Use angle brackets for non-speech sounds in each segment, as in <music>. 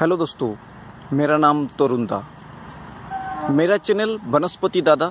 hello दोस्तों मेरा नाम तरुण दा मेरा चैनल वनस्पति दादा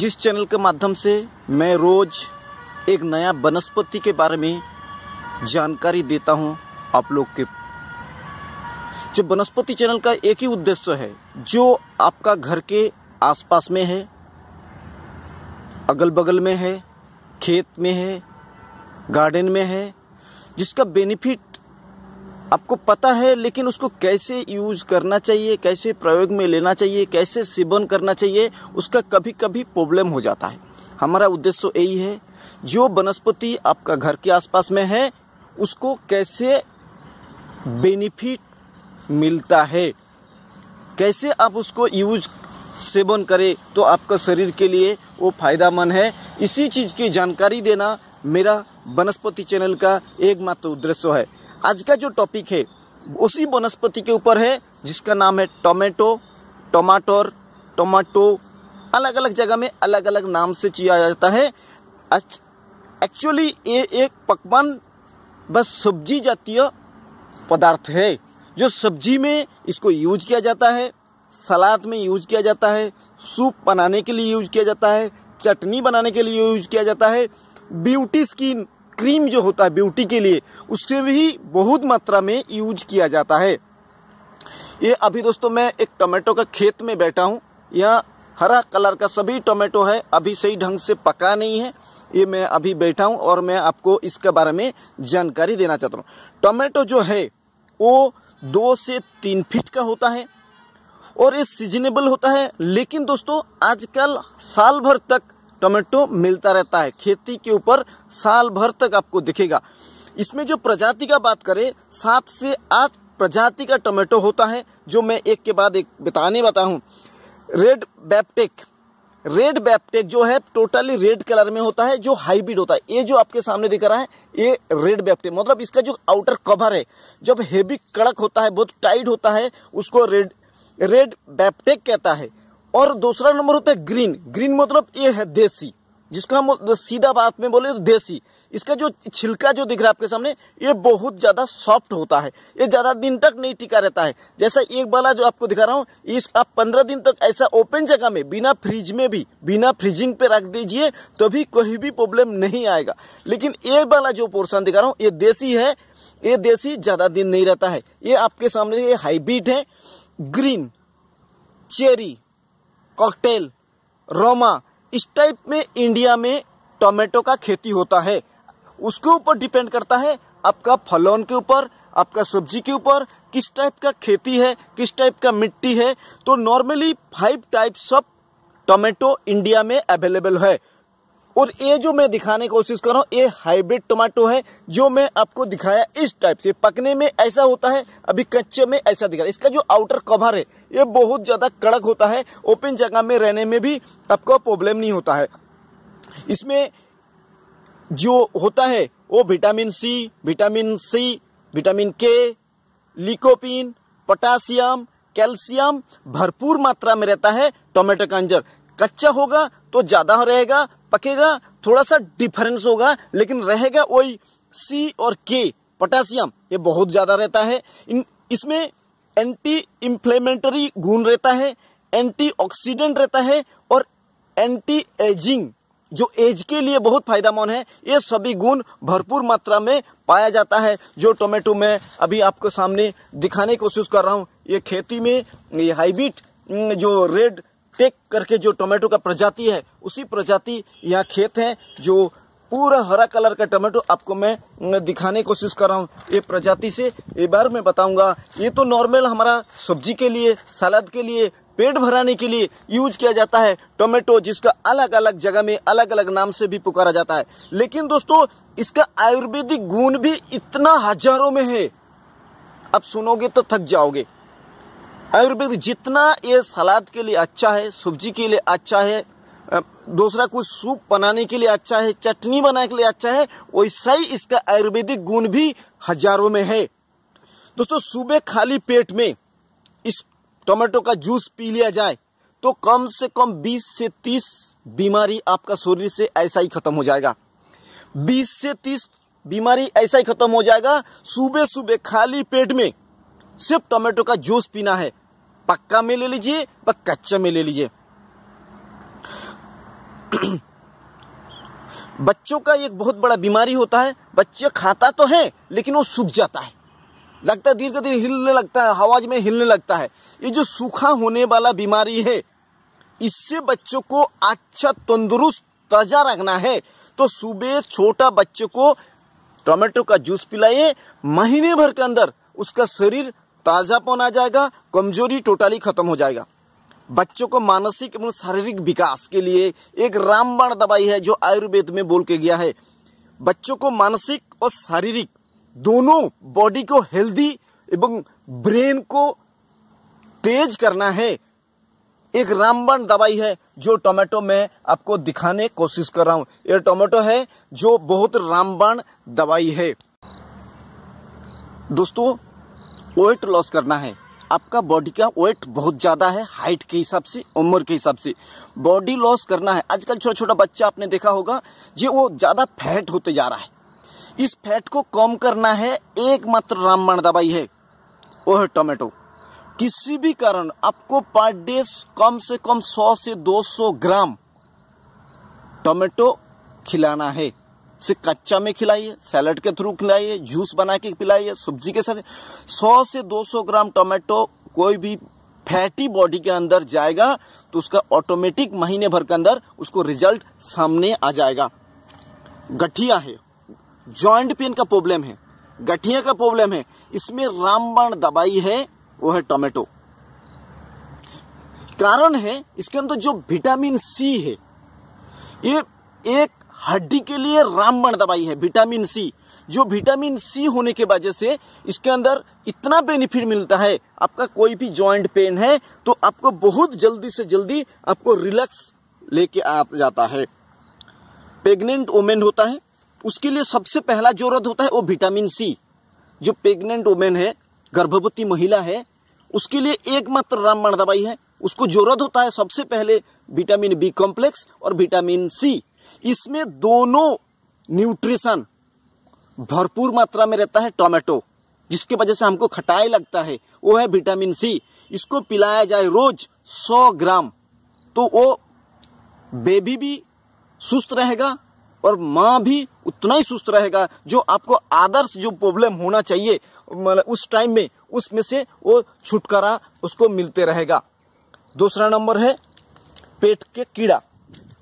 जिस चैनल के माध्यम से मैं रोज़ एक नया वनस्पति के बारे में जानकारी देता हूं आप लोग के जो वनस्पति चैनल का एक ही उद्देश्य है जो आपका घर के आसपास में है अगल बगल में है खेत में है गार्डन में है जिसका बेनिफिट आपको पता है लेकिन उसको कैसे यूज करना चाहिए कैसे प्रयोग में लेना चाहिए कैसे सेवन करना चाहिए उसका कभी कभी प्रॉब्लम हो जाता है हमारा उद्देश्य यही है जो वनस्पति आपका घर के आसपास में है उसको कैसे बेनिफिट मिलता है कैसे आप उसको यूज सेवन करें तो आपका शरीर के लिए वो फायदामंद है इसी चीज़ की जानकारी देना मेरा वनस्पति चैनल का एकमात्र उद्देश्य है आज का जो टॉपिक है उसी वनस्पति के ऊपर है जिसका नाम है टोमेटो टमाटर टोमाटो अलग अलग जगह में अलग अलग नाम से चिया जाता है एक्चुअली ये एक पकवान बस सब्जी जातीय पदार्थ है जो सब्जी में इसको यूज किया जाता है सलाद में यूज किया जाता है सूप बनाने के लिए यूज किया जाता है चटनी बनाने के लिए यूज किया जाता है ब्यूटी स्किन क्रीम जो होता है ब्यूटी के लिए उससे भी बहुत मात्रा में यूज किया जाता है ये अभी दोस्तों मैं एक टोमेटो का खेत में बैठा हूँ यह हरा कलर का सभी टोमेटो है अभी सही ढंग से पका नहीं है ये मैं अभी बैठा हूँ और मैं आपको इसके बारे में जानकारी देना चाहता हूँ टोमेटो जो है वो दो से तीन फीट का होता है और ये सीजनेबल होता है लेकिन दोस्तों आजकल साल भर तक टोमेटो मिलता रहता है खेती के ऊपर साल भर तक आपको दिखेगा इसमें जो प्रजाति का बात करें सात से आठ प्रजाति का टोमेटो होता है जो मैं एक के बाद एक बताने बताऊँ रेड बैप्टेक रेड बैप्टेक जो है टोटली रेड कलर में होता है जो हाइब्रिड होता है ये जो आपके सामने दिख रहा है ये रेड बैप्टेक मतलब इसका जो आउटर कवर है जब हेवी कड़क होता है बहुत टाइट होता है उसको रेड रेड बैप्टेक कहता है और दूसरा नंबर होता है ग्रीन ग्रीन मतलब ये है देसी जिसको हम सीधा बात में बोले तो देसी इसका जो छिलका जो दिख रहा है आपके सामने ये बहुत ज़्यादा सॉफ्ट होता है ये ज़्यादा दिन तक नहीं टिका रहता है जैसा एक वाला जो आपको दिखा रहा हूँ इस आप पंद्रह दिन तक ऐसा ओपन जगह में बिना फ्रिज में भी बिना फ्रिजिंग पे रख दीजिए तो भी कोई भी प्रॉब्लम नहीं आएगा लेकिन ये वाला जो पोर्सन दिखा रहा हूँ ये देसी है ये देसी ज़्यादा दिन नहीं रहता है ये आपके सामने ये हाईब्रिड है ग्रीन चेरी कॉकटेल रोमा इस टाइप में इंडिया में टोमेटो का खेती होता है उसके ऊपर डिपेंड करता है आपका फलोन के ऊपर आपका सब्जी के ऊपर किस टाइप का खेती है किस टाइप का मिट्टी है तो normally five types of tomato India में अवेलेबल है और ये जो मैं दिखाने की कोशिश कर रहा हूँ ये हाइब्रिड टोमेटो है जो मैं आपको दिखाया इस टाइप से पकने में ऐसा होता है अभी कच्चे में ऐसा दिखा इसका जो आउटर कवर है ये बहुत ज़्यादा कड़क होता है ओपन जगह में रहने में भी आपको प्रॉब्लम नहीं होता है इसमें जो होता है वो vitamin C vitamin C vitamin K lycopene potassium calcium भरपूर मात्रा में रहता है टोमेटो का अंजर कच्चा होगा तो ज्यादा रहेगा पकेगा थोड़ा सा डिफरेंस होगा लेकिन रहेगा वही सी और के पोटेशियम ये बहुत ज़्यादा रहता है इन इसमें एंटी इन्फ्लेमेंटरी गुण रहता है एंटीऑक्सीडेंट रहता है और एंटी एजिंग जो एज के लिए बहुत फायदेमंद है ये सभी गुण भरपूर मात्रा में पाया जाता है जो टोमेटो में अभी आपको सामने दिखाने की कोशिश कर रहा हूँ ये खेती में ये हाईब्रिड जो रेड टेक करके जो टोमेटो का प्रजाति है उसी प्रजाति यहाँ खेत है जो पूरा हरा कलर का टोमेटो आपको मैं दिखाने की कोशिश कर रहा हूँ ये प्रजाति से एक बार मैं बताऊंगा ये तो नॉर्मल हमारा सब्जी के लिए सलाद के लिए पेट भराने के लिए यूज किया जाता है टोमेटो जिसका अलग अलग जगह में अलग अलग नाम से भी पुकारा जाता है लेकिन दोस्तों इसका आयुर्वेदिक गुण भी इतना हजारों में है आप सुनोगे तो थक जाओगे आयुर्वेद जितना ये सलाद के लिए अच्छा है सब्जी के लिए अच्छा है दूसरा कुछ सूप बनाने के लिए अच्छा है चटनी बनाने के लिए अच्छा है वैसा ही इसका आयुर्वेदिक गुण भी हजारों में है दोस्तों सुबह खाली पेट में इस टमाटो का जूस पी लिया जाए तो कम से कम 20 से 30 बीमारी आपका शरीर से ऐसा ही खत्म हो जाएगा 20 से 30 बीमारी ऐसा ही खत्म हो जाएगा सुबह सुबह खाली पेट में सिर्फ टोमेटो का जूस पीना है पक्का में ले लीजिए व कच्चा में ले लीजिए <clears throat> बच्चों का एक बहुत बड़ा बीमारी होता है बच्चे खाता तो है लेकिन वो सूख जाता है लगता है दीर्घ दिन हिलने लगता है हवाज में हिलने लगता है ये जो सूखा होने वाला बीमारी है इससे बच्चों को अच्छा तंदुरुस्त ताजा रखना है तो सुबह छोटा बच्चे को टोमेटो का जूस पिलाइए महीने भर के अंदर उसका शरीर ताज़ापन आ जाएगा कमजोरी टोटली खत्म हो जाएगा बच्चों को मानसिक एवं शारीरिक विकास के लिए एक रामबाण दवाई है जो आयुर्वेद में बोल के गया है बच्चों को मानसिक और शारीरिक दोनों बॉडी को हेल्दी एवं ब्रेन को तेज करना है एक रामबाण दवाई है जो टोमेटो में आपको दिखाने कोशिश कर रहा हूं यह टोमेटो है जो बहुत रामबाण दवाई है दोस्तों वेट लॉस करना है आपका बॉडी का वेट बहुत ज़्यादा है हाइट के हिसाब से उम्र के हिसाब से बॉडी लॉस करना है आजकल छोटा छोटा बच्चा आपने देखा होगा जो वो ज़्यादा फैट होते जा रहा है इस फैट को कम करना है एकमात्र रामबाण दवाई है वो है टोमेटो किसी भी कारण आपको पर डे कम से कम 100 से 200 ग्राम टोमेटो खिलाना है से कच्चा में खिलाइए सैलड के थ्रू खिलाइए जूस बना के पिलाइए सब्जी के साथ सौ से 200 ग्राम टोमेटो कोई भी फैटी बॉडी के अंदर जाएगा तो उसका ऑटोमेटिक महीने भर के अंदर उसको रिजल्ट सामने आ जाएगा गठिया है जॉइंट पेन का प्रॉब्लम है गठिया का प्रॉब्लम है इसमें रामबाण दवाई है वो है टोमेटो कारण है इसके अंदर जो विटामिन सी है ये एक हड्डी के लिए रामबण दवाई है विटामिन सी जो विटामिन सी होने के वजह से इसके अंदर इतना बेनिफिट मिलता है आपका कोई भी जॉइंट पेन है तो आपको बहुत जल्दी से जल्दी आपको रिलैक्स लेके आ जाता है प्रेग्नेंट वोमेन होता है उसके लिए सबसे पहला जरूरत होता है वो विटामिन सी जो प्रेग्नेंट वोमेन है गर्भवती महिला है उसके लिए एकमात्र रामबाण दवाई है उसको जरूरत होता है सबसे पहले विटामिन बी कॉम्प्लेक्स और विटामिन सी इसमें दोनों न्यूट्रिशन भरपूर मात्रा में रहता है टोमेटो जिसके वजह से हमको खटाई लगता है वो है विटामिन सी इसको पिलाया जाए रोज 100 ग्राम तो वो बेबी भी सुस्त रहेगा और माँ भी उतना ही सुस्त रहेगा जो आपको आदर्श जो प्रॉब्लम होना चाहिए मतलब उस टाइम में उसमें से वो छुटकारा उसको मिलते रहेगा दूसरा नंबर है पेट के कीड़ा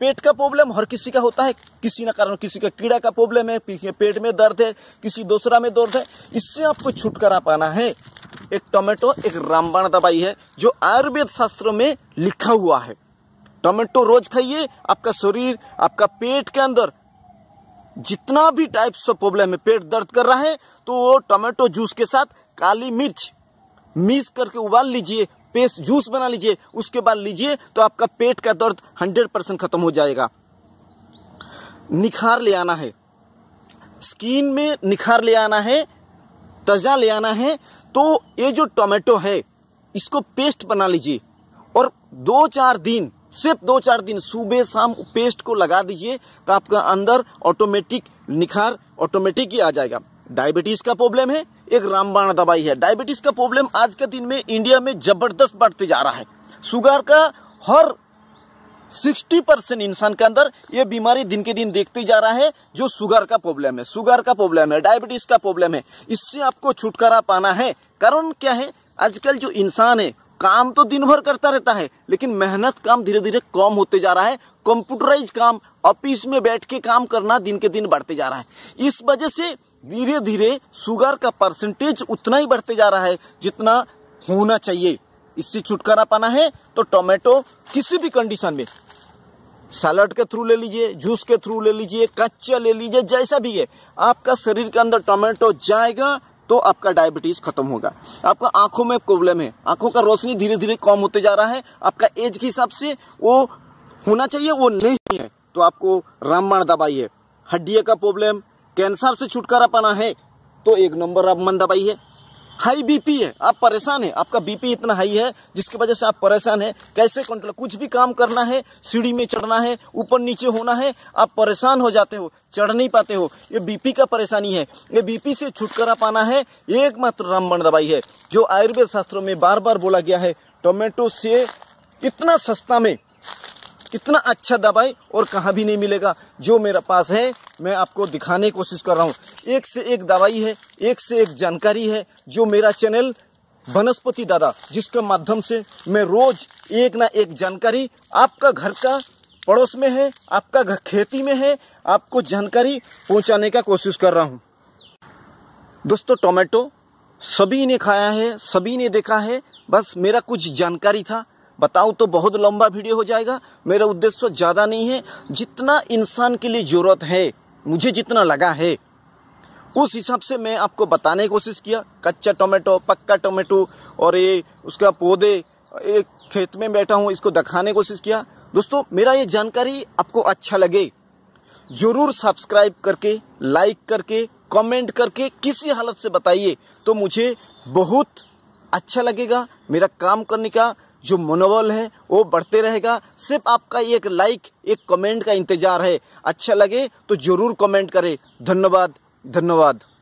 पेट का प्रॉब्लम हर किसी का होता है किसी ना कारण किसी का कीड़ा का प्रॉब्लम है पेट में दर्द है किसी दूसरा में दर्द है इससे आपको छुटकारा पाना है एक टोमेटो एक रामबाण दवाई है जो आयुर्वेद शास्त्रों में लिखा हुआ है टोमेटो रोज खाइए आपका शरीर आपका पेट के अंदर जितना भी टाइप्स ऑफ प्रॉब्लम है पेट दर्द कर रहा है तो वो टोमेटो जूस के साथ काली मिर्च मिस करके उबाल लीजिए पेस्ट जूस बना लीजिए उसके बाद लीजिए तो आपका पेट का दर्द हंड्रेड परसेंट खत्म हो जाएगा निखार ले आना है स्किन में निखार ले आना है तजा ले आना है तो ये जो टोमेटो है इसको पेस्ट बना लीजिए और दो चार दिन सिर्फ दो चार दिन सुबह शाम पेस्ट को लगा दीजिए तो आपका अंदर ऑटोमेटिक निखार ऑटोमेटिक ही आ जाएगा डायबिटीज़ का प्रॉब्लम है एक रामबाण दवाई है डायबिटीज का प्रॉब्लम आज के दिन में इंडिया में जबरदस्त बढ़ते जा रहा है शुगर का हर 60 परसेंट इंसान के अंदर ये बीमारी दिन के दिन देखते जा रहा है जो शुगर का प्रॉब्लम है शुगर का प्रॉब्लम है डायबिटीज का प्रॉब्लम है इससे आपको छुटकारा पाना है कारण क्या है आजकल जो इंसान है काम तो दिन भर करता रहता है लेकिन मेहनत काम धीरे धीरे कम होते जा रहा है कंप्यूटराइज काम ऑफिस में बैठ के काम करना दिन के दिन बढ़ते जा रहा है इस वजह से धीरे धीरे शुगर का परसेंटेज उतना ही बढ़ते जा रहा है जितना होना चाहिए इससे छुटकारा पाना है तो टोमेटो किसी भी कंडीशन में सैलड के थ्रू ले लीजिए जूस के थ्रू ले लीजिए कच्चा ले लीजिए जैसा भी है आपका शरीर के अंदर टोमेटो जाएगा तो आपका डायबिटीज खत्म होगा आपका आंखों में प्रॉब्लम है आंखों का रोशनी धीरे धीरे कम होते जा रहा है आपका एज के हिसाब से वो होना चाहिए वो नहीं है तो आपको रामबाण दबाइए हड्डिया का प्रॉब्लम कैंसर से छुटकारा पाना है तो एक नंबर आप मन है हाई बीपी है आप परेशान है आपका बीपी इतना हाई है जिसकी वजह से आप परेशान है कैसे कंट्रोल कुछ भी काम करना है सीढ़ी में चढ़ना है ऊपर नीचे होना है आप परेशान हो जाते हो चढ़ नहीं पाते हो ये बीपी का परेशानी है ये बीपी से छुटकारा पाना है एकमात्र रामबण दवाई है जो आयुर्वेद शास्त्रों में बार बार बोला गया है टोमेटो से इतना सस्ता में कितना अच्छा दवाई और कहाँ भी नहीं मिलेगा जो मेरे पास है मैं आपको दिखाने की कोशिश कर रहा हूँ एक से एक दवाई है एक से एक जानकारी है जो मेरा चैनल वनस्पति दादा जिसके माध्यम से मैं रोज एक ना एक जानकारी आपका घर का पड़ोस में है आपका घर खेती में है आपको जानकारी पहुंचाने का कोशिश कर रहा हूं दोस्तों टोमेटो सभी ने खाया है सभी ने देखा है बस मेरा कुछ जानकारी था बताऊँ तो बहुत लंबा वीडियो हो जाएगा मेरा उद्देश्य ज़्यादा नहीं है जितना इंसान के लिए ज़रूरत है मुझे जितना लगा है उस हिसाब से मैं आपको बताने की कोशिश किया कच्चा टोमेटो पक्का टोमेटो और ये उसका पौधे एक खेत में बैठा हूँ इसको दिखाने की कोशिश किया दोस्तों मेरा ये जानकारी आपको अच्छा लगे ज़रूर सब्सक्राइब करके लाइक करके कमेंट करके किसी हालत से बताइए तो मुझे बहुत अच्छा लगेगा मेरा काम करने का जो मनोबल है वो बढ़ते रहेगा सिर्फ आपका एक लाइक एक कमेंट का इंतज़ार है अच्छा लगे तो ज़रूर कमेंट करें धन्यवाद धन्यवाद